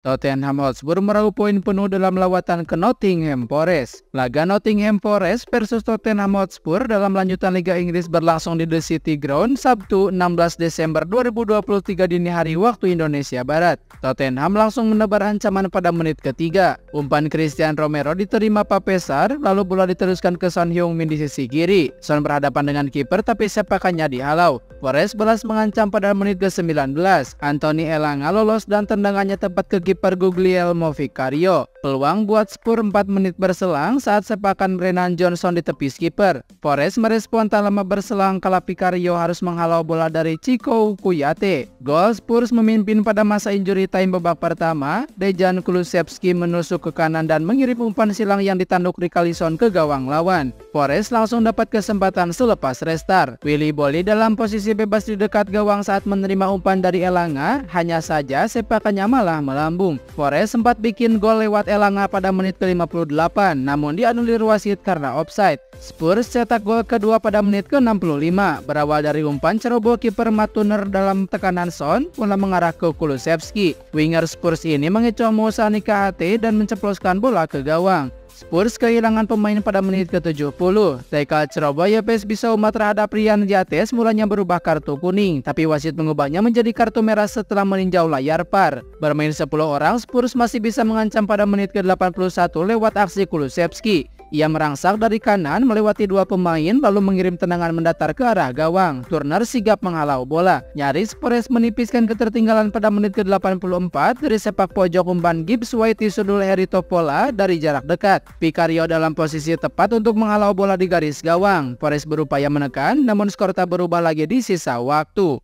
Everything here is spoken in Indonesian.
Tottenham Hotspur meraup poin penuh dalam lawatan ke Nottingham Forest. Laga Nottingham Forest versus Tottenham Hotspur dalam lanjutan Liga Inggris berlangsung di The City Ground Sabtu 16 Desember 2023 dini hari waktu Indonesia Barat. Tottenham langsung menebar ancaman pada menit ketiga. Umpan Christian Romero diterima Papesar, lalu bola diteruskan ke Son Heung-min di sisi kiri. Son berhadapan dengan kiper tapi sepakannya dihalau. Forest balas mengancam pada menit ke-19. Anthony Elanga lolos dan tendangannya tepat ke kiper Guglielmo Vicario. Peluang buat Spur 4 menit berselang saat sepakan Brennan Johnson di tepi kiper. Forest merespon tak lama berselang kala Vicario harus menghalau bola dari Chico Kuyate. Gol Spurs memimpin pada masa injury time babak pertama. Dejan Kulusevski menusuk ke kanan dan mengirim umpan silang yang ditanduk Rikalison ke gawang lawan. Forest langsung dapat kesempatan selepas restart. Willy Boli dalam posisi bebas di dekat gawang saat menerima umpan dari Elanga, hanya saja sepakannya malah melambung. Forest sempat bikin gol lewat Elanga pada menit ke-58, namun dianulir wasit karena offside. Spurs cetak gol kedua pada menit ke-65, berawal dari umpan ceroboh kiper Matuner dalam tekanan Son, bola mengarah ke Kulusevski. Winger Spurs ini mengecoh Musa Ate dan menceploskan bola ke gawang. Spurs kehilangan pemain pada menit ke-70. TK Cerobaya Pes bisa umat terhadap Rian Jates mulanya berubah kartu kuning, tapi wasit mengubahnya menjadi kartu merah setelah meninjau layar par. Bermain 10 orang, Spurs masih bisa mengancam pada menit ke-81 lewat aksi Kulusevski. Ia merangsak dari kanan melewati dua pemain lalu mengirim tendangan mendatar ke arah gawang. Turner sigap menghalau bola. Nyaris Perez menipiskan ketertinggalan pada menit ke-84 dari sepak pojok umpan Gibbs White sudul Harry Topola dari jarak dekat. Picario dalam posisi tepat untuk menghalau bola di garis gawang. Perez berupaya menekan namun skor tak berubah lagi di sisa waktu.